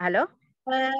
Halo? Uh,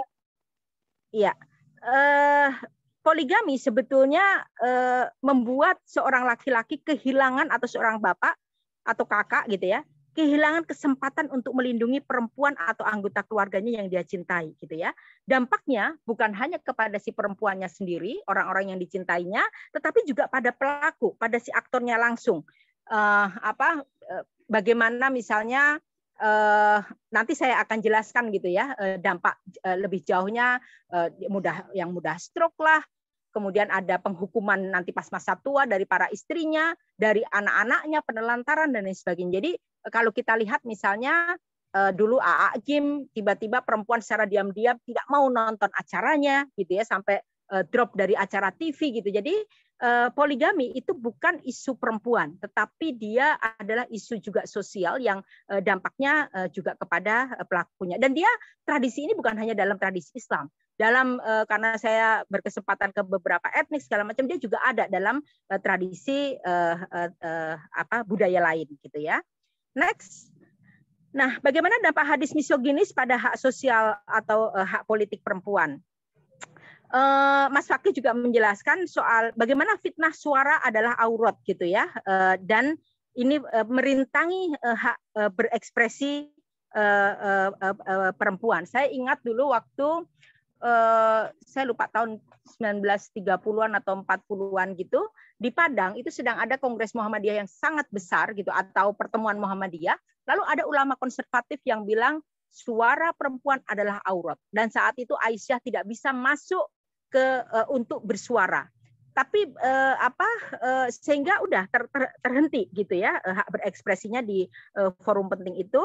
Uh, poligami sebetulnya uh, membuat seorang laki-laki kehilangan atau seorang bapak atau kakak gitu ya, kehilangan kesempatan untuk melindungi perempuan atau anggota keluarganya yang dia cintai gitu ya. Dampaknya bukan hanya kepada si perempuannya sendiri, orang-orang yang dicintainya, tetapi juga pada pelaku, pada si aktornya langsung. Uh, apa uh, bagaimana misalnya uh, nanti saya akan jelaskan gitu ya uh, dampak uh, lebih jauhnya uh, mudah yang mudah stroke lah, kemudian ada penghukuman nanti pas masa tua dari para istrinya, dari anak-anaknya, penelantaran dan lain sebagainya. Jadi kalau kita lihat misalnya dulu AA Kim tiba-tiba perempuan secara diam-diam tidak mau nonton acaranya gitu ya sampai Eh, drop dari acara TV gitu. Jadi eh, poligami itu bukan isu perempuan, tetapi dia adalah isu juga sosial yang eh, dampaknya juga kepada pelakunya. Dan dia tradisi ini bukan hanya dalam tradisi Islam, dalam uh, karena saya berkesempatan ke beberapa etnik segala macam dia juga ada dalam uh, tradisi uh, uh, uh, apa budaya lain gitu ya. Next. Nah, bagaimana dampak hadis misoginis pada hak sosial atau hak politik perempuan? Eh, Mas Fakih juga menjelaskan soal bagaimana fitnah suara adalah aurat gitu ya eh, dan ini eh, merintangi hak berekspresi perempuan. Saya ingat dulu waktu saya lupa tahun 1930-an atau 40-an gitu di Padang itu sedang ada Kongres Muhammadiyah yang sangat besar gitu atau pertemuan Muhammadiyah. Lalu ada ulama konservatif yang bilang suara perempuan adalah aurat dan saat itu Aisyah tidak bisa masuk ke uh, untuk bersuara tapi eh, apa eh, sehingga udah ter, ter, terhenti gitu ya eh, hak berekspresinya di eh, forum penting itu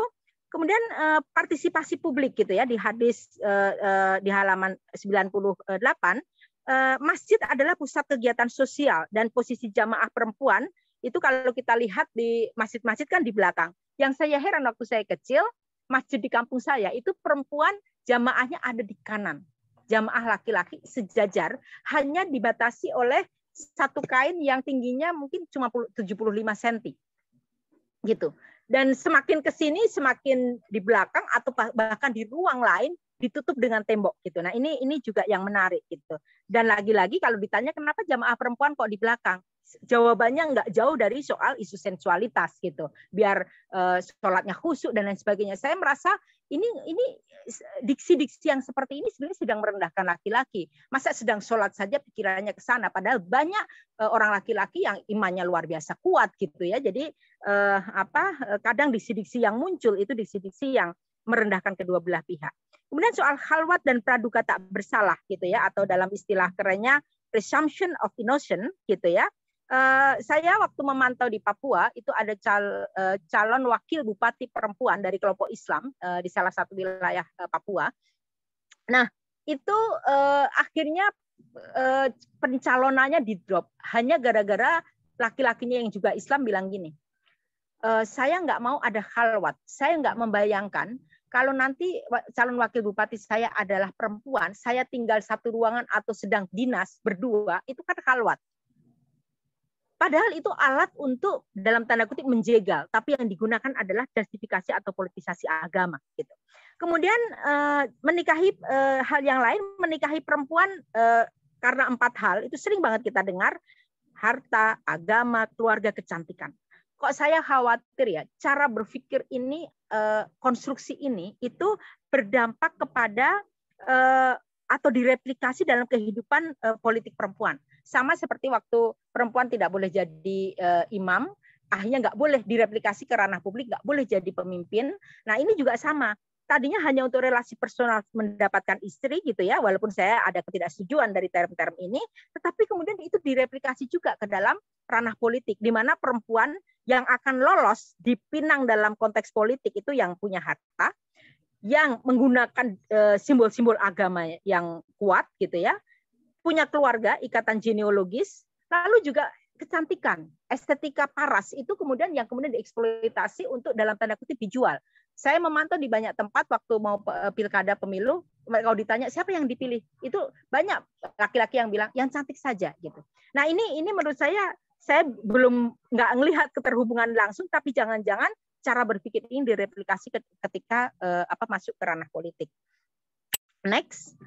kemudian eh, partisipasi publik gitu ya di hadis eh, uh, di halaman 98 eh, masjid adalah pusat kegiatan sosial dan posisi jamaah perempuan itu kalau kita lihat di masjid-masjid kan di belakang yang saya heran waktu saya kecil masjid di kampung saya itu perempuan jamaahnya ada di kanan jamaah laki-laki sejajar hanya dibatasi oleh satu kain yang tingginya mungkin cuma 75 cm. Gitu. Dan semakin ke sini semakin di belakang atau bahkan di ruang lain ditutup dengan tembok gitu. Nah, ini ini juga yang menarik gitu. Dan lagi-lagi kalau ditanya kenapa jamaah perempuan kok di belakang? jawabannya nggak jauh dari soal isu sensualitas gitu biar uh, sholatnya khusyuk dan lain sebagainya saya merasa ini ini diksi-diksi yang seperti ini sebenarnya sedang merendahkan laki-laki masa sedang sholat saja pikirannya ke sana padahal banyak uh, orang laki-laki yang imannya luar biasa kuat gitu ya jadi uh, apa kadang diksi-diksi yang muncul itu diksi-diksi yang merendahkan kedua belah pihak kemudian soal halwat dan praduga tak bersalah gitu ya atau dalam istilah kerennya presumption of innocence gitu ya Eh, saya waktu memantau di Papua itu ada cal, uh, calon wakil bupati perempuan dari kelompok Islam uh, di salah satu wilayah uh, Papua. Nah itu uh, akhirnya uh, pencalonannya di drop hanya gara-gara laki-lakinya yang juga Islam bilang gini, e, saya nggak mau ada khalwat, saya nggak membayangkan kalau nanti calon wakil bupati saya adalah perempuan, saya tinggal satu ruangan atau sedang dinas berdua, itu kan khalwat. Padahal itu alat untuk dalam tanda kutip menjegal, tapi yang digunakan adalah justifikasi atau politisasi agama. Gitu. Kemudian eh, menikahi eh, hal yang lain, menikahi perempuan eh, karena empat hal itu sering banget kita dengar harta, agama, keluarga, kecantikan. Kok saya khawatir ya, cara berpikir ini, eh, konstruksi ini itu berdampak kepada eh, atau direplikasi dalam kehidupan uh, politik perempuan. Sama seperti waktu perempuan tidak boleh jadi uh, imam, akhirnya nggak boleh direplikasi ke ranah publik, nggak boleh jadi pemimpin. Nah ini juga sama. Tadinya hanya untuk relasi personal mendapatkan istri gitu ya, walaupun saya ada ketidaksetujuan dari term-term ini, tetapi kemudian itu direplikasi juga ke dalam ranah politik, di mana perempuan yang akan lolos dipinang dalam konteks politik itu yang punya harta, yang menggunakan eh, simbol-simbol agama yang kuat gitu ya, punya keluarga, ikatan genealogis, lalu juga kecantikan, estetika paras itu kemudian yang kemudian dieksploitasi untuk dalam tanda kutip dijual. Saya memantau di banyak tempat waktu mau eh, pilkada pemilu, kalau ditanya siapa yang dipilih, itu banyak laki-laki yang bilang yang cantik saja gitu. Nah ini ini menurut saya saya belum nggak melihat keterhubungan langsung, tapi jangan-jangan cara berpikir ini direplikasi ketika uh, apa masuk ke ranah politik. Next.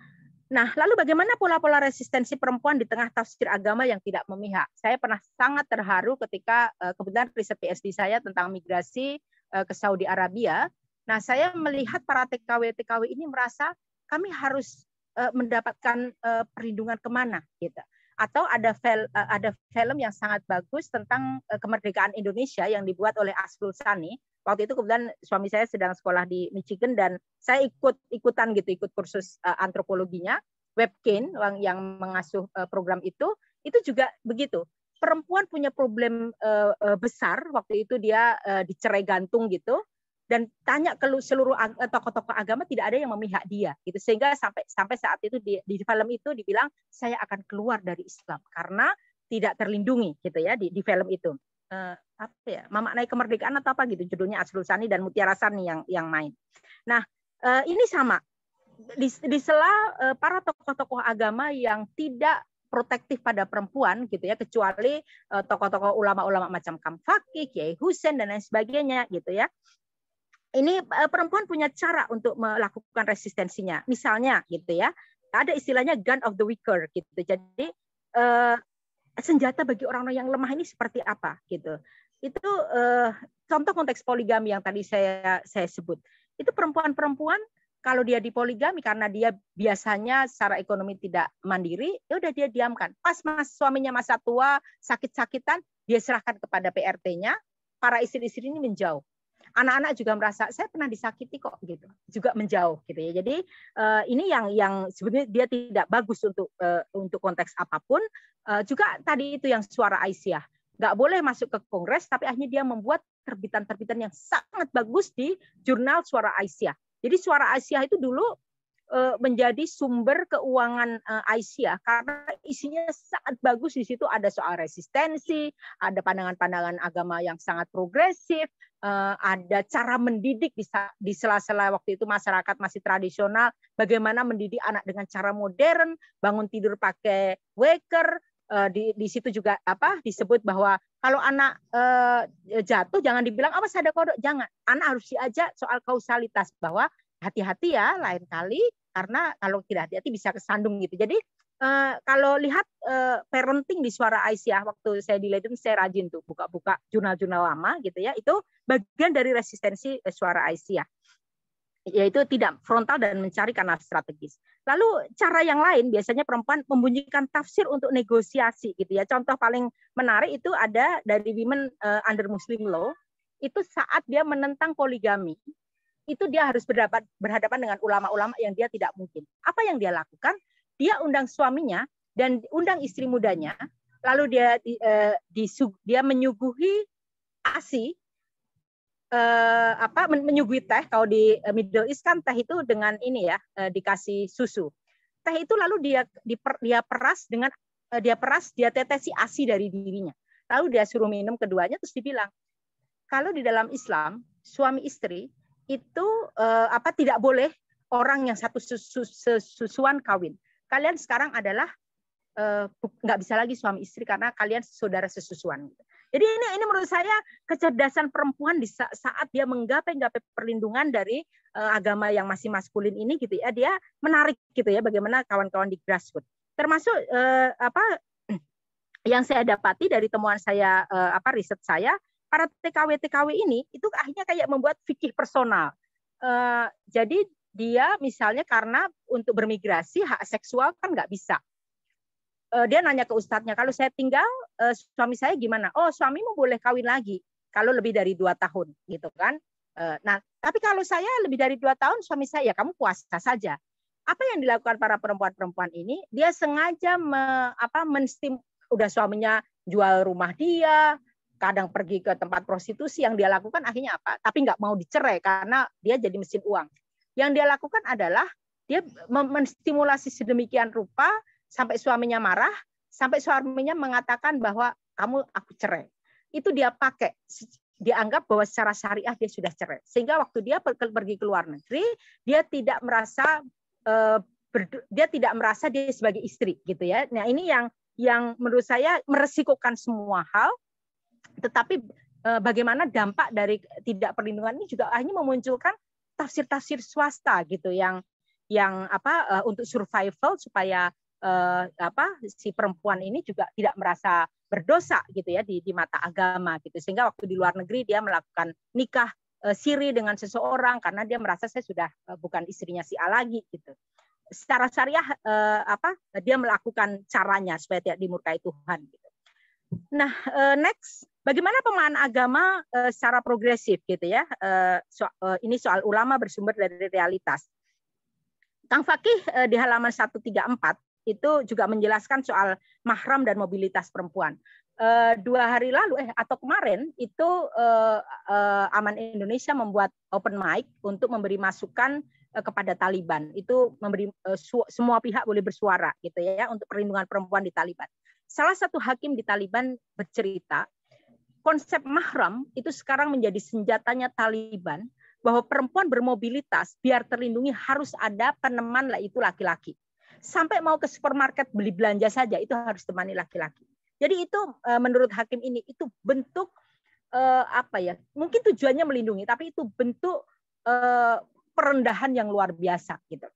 Nah, lalu bagaimana pola-pola resistensi perempuan di tengah tafsir agama yang tidak memihak? Saya pernah sangat terharu ketika uh, kebetulan riset PhD saya tentang migrasi uh, ke Saudi Arabia. Nah, saya melihat para TKW-TKW ini merasa kami harus uh, mendapatkan uh, perlindungan kemana, gitu atau ada fel, ada film yang sangat bagus tentang kemerdekaan Indonesia yang dibuat oleh Asrul Sani waktu itu kemudian suami saya sedang sekolah di Michigan dan saya ikut ikutan gitu ikut kursus uh, antropologinya Webkin yang mengasuh uh, program itu itu juga begitu perempuan punya problem uh, uh, besar waktu itu dia uh, dicerai gantung gitu dan tanya ke seluruh tokoh-tokoh agama tidak ada yang memihak dia gitu sehingga sampai sampai saat itu di, di film itu dibilang saya akan keluar dari Islam karena tidak terlindungi gitu ya di, di film itu eh, apa ya memaknai kemerdekaan atau apa gitu judulnya Asrul Sani dan Mutiara Sani yang yang main. Nah eh, ini sama di, di sela eh, para tokoh-tokoh agama yang tidak protektif pada perempuan gitu ya kecuali eh, tokoh-tokoh ulama-ulama macam Kam Fakih, Kiai Husain dan lain sebagainya gitu ya. Ini uh, perempuan punya cara untuk melakukan resistensinya. Misalnya gitu ya, ada istilahnya gun of the weaker gitu. Jadi eh, senjata bagi orang-orang yang lemah ini seperti apa gitu. Itu uh, contoh konteks poligami yang tadi saya saya sebut. Itu perempuan-perempuan kalau dia dipoligami karena dia biasanya secara ekonomi tidak mandiri, ya udah dia diamkan. Pas mas suaminya masa tua sakit-sakitan, dia serahkan kepada PRT-nya. Para istri-istri ini menjauh anak-anak juga merasa saya pernah disakiti kok gitu juga menjauh gitu ya jadi uh, ini yang yang sebenarnya dia tidak bagus untuk uh, untuk konteks apapun uh, juga tadi itu yang suara Aisyah nggak boleh masuk ke kongres tapi akhirnya dia membuat terbitan-terbitan yang sangat bagus di jurnal suara Aisyah jadi suara Aisyah itu dulu uh, menjadi sumber keuangan uh, Aisyah karena isinya sangat bagus di situ ada soal resistensi, ada pandangan-pandangan agama yang sangat progresif, Eh, ada cara mendidik di, di sela-sela waktu itu masyarakat masih tradisional, bagaimana mendidik anak dengan cara modern, bangun tidur pakai waker, eh, di, di situ juga apa disebut bahwa kalau anak eh, jatuh jangan dibilang apa ada kodok jangan anak harus diajak soal kausalitas bahwa hati-hati ya lain kali karena kalau tidak hati-hati bisa kesandung gitu jadi Eh, kalau lihat uh, parenting di suara Aisyah waktu saya di Legend, saya rajin tuh buka-buka jurnal-jurnal lama gitu ya itu bagian dari resistensi uh, suara Aisyah yaitu tidak frontal dan mencari karena strategis. Lalu cara yang lain biasanya perempuan membunyikan tafsir untuk negosiasi gitu ya. Contoh paling menarik itu ada dari Women Under Muslim Law itu saat dia menentang poligami itu dia harus berhadapan berhadapan dengan ulama-ulama yang dia tidak mungkin. Apa yang dia lakukan? dia undang suaminya dan undang istri mudanya, lalu dia di, eh, disug, dia menyuguhi ASI eh, apa menyuguhi teh kalau di eh, Middle East kan teh itu dengan ini ya eh, dikasih susu. Teh itu lalu dia diper, dia peras dengan uh, dia peras dia tetesi ASI dari dirinya. Lalu dia suruh minum keduanya terus dibilang kalau di dalam Islam suami istri itu eh, apa tidak boleh orang yang satu susuan kawin kalian sekarang adalah eh, nggak uh, bisa lagi suami istri karena kalian saudara sesusuan. Jadi ini ini menurut saya kecerdasan perempuan di saat dia menggapai-gapai perlindungan dari uh, agama yang masih maskulin ini gitu ya dia menarik gitu ya bagaimana kawan-kawan di grassroots termasuk uh, apa yang saya dapati dari temuan saya uh, apa riset saya para TKW TKW ini itu akhirnya kayak membuat fikih personal. Uh, jadi dia misalnya karena untuk bermigrasi hak seksual kan nggak bisa. Eh, dia nanya ke ustadznya, kalau saya tinggal eh, suami saya gimana? Oh suamimu boleh kawin lagi kalau lebih dari dua tahun gitu kan. Eh, nah tapi kalau saya lebih dari dua tahun suami saya ya kamu puasa saja. Apa yang dilakukan para perempuan-perempuan ini? Dia sengaja me, apa, menstim, udah suaminya jual rumah dia, kadang pergi ke tempat prostitusi yang dia lakukan akhirnya apa? Tapi nggak mau dicerai karena dia jadi mesin uang. Yang dia lakukan adalah dia menstimulasi sedemikian rupa sampai suaminya marah, sampai suaminya mengatakan bahwa kamu aku cerai. Itu dia pakai dianggap bahwa secara syariah dia sudah cerai. Sehingga waktu dia pergi ke luar negeri, dia tidak merasa eh, dia tidak merasa dia sebagai istri gitu ya. Nah, ini yang yang menurut saya meresikokan semua hal tetapi eh, bagaimana dampak dari tidak perlindungan ini juga akhirnya memunculkan tafsir-tafsir swasta gitu yang yang apa uh, untuk survival supaya uh, apa si perempuan ini juga tidak merasa berdosa gitu ya di di mata agama gitu sehingga waktu di luar negeri dia melakukan nikah uh, siri dengan seseorang karena dia merasa saya sudah uh, bukan istrinya si A lagi gitu secara syariah uh, apa dia melakukan caranya supaya tidak dimurkai Tuhan gitu. Nah, eh, next, bagaimana pemahaman agama eh, secara progresif gitu ya? Eh, ini soal ulama bersumber dari realitas. Kang Fakih di halaman 134 itu juga menjelaskan soal mahram dan mobilitas perempuan. Dua hari lalu eh atau kemarin itu Aman Indonesia membuat open mic untuk memberi masukan kepada Taliban itu memberi semua pihak boleh bersuara gitu ya untuk perlindungan perempuan di Taliban salah satu hakim di Taliban bercerita, konsep mahram itu sekarang menjadi senjatanya Taliban bahwa perempuan bermobilitas biar terlindungi harus ada peneman lah itu laki-laki. Sampai mau ke supermarket beli belanja saja itu harus temani laki-laki. Jadi itu e, menurut hakim ini itu bentuk e, apa ya? Mungkin tujuannya melindungi, tapi itu bentuk e, perendahan yang luar biasa gitu.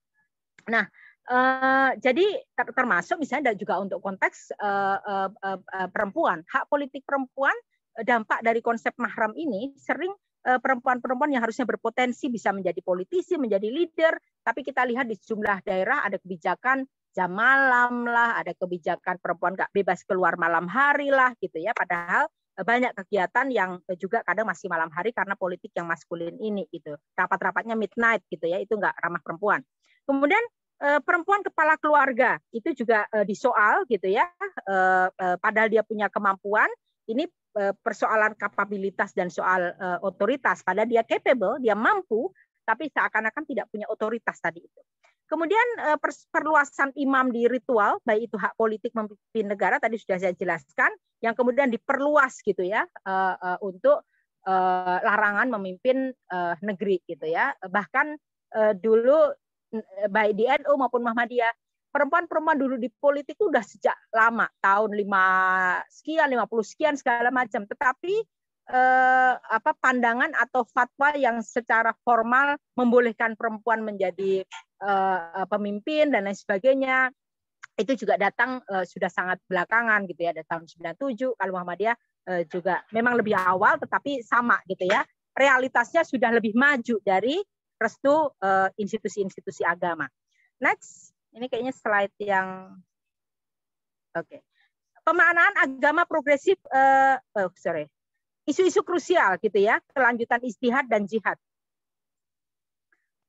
Nah, Eh, jadi ter termasuk misalnya juga untuk konteks uh, uh, uh, perempuan, hak politik perempuan eh, dampak dari konsep mahram ini sering eh, perempuan-perempuan yang harusnya berpotensi bisa menjadi politisi, menjadi leader, tapi kita lihat di sejumlah daerah ada kebijakan jam malam lah, ada kebijakan perempuan gak bebas keluar malam hari lah gitu ya, padahal banyak kegiatan yang juga kadang masih malam hari karena politik yang maskulin ini gitu rapat-rapatnya midnight gitu ya itu nggak ramah perempuan kemudian Eh, perempuan kepala keluarga itu juga eh, disoal gitu ya eh, padahal dia punya kemampuan ini persoalan kapabilitas dan soal otoritas padahal dia capable dia mampu tapi seakan-akan tidak punya otoritas tadi itu kemudian perluasan imam di ritual baik itu hak politik memimpin negara tadi sudah saya jelaskan yang kemudian diperluas gitu ya untuk larangan memimpin negeri gitu ya bahkan dulu baik di NU maupun Muhammadiyah perempuan-perempuan dulu di politik itu udah sejak lama tahun 5 sekian puluh sekian segala macam tetapi eh, apa pandangan atau fatwa yang secara formal membolehkan perempuan menjadi eh, eh pemimpin dan lain sebagainya itu juga datang eh, sudah sangat belakangan gitu ya dari tahun 97 kalau Muhammadiyah eh, juga memang lebih awal tetapi sama gitu ya realitasnya sudah lebih maju dari restu eh, institusi-institusi uh, agama. Next, ini kayaknya slide yang oke. Okay. Pemaknaan agama progresif, uh, oh, sorry, isu-isu krusial gitu ya, kelanjutan istihad dan jihad.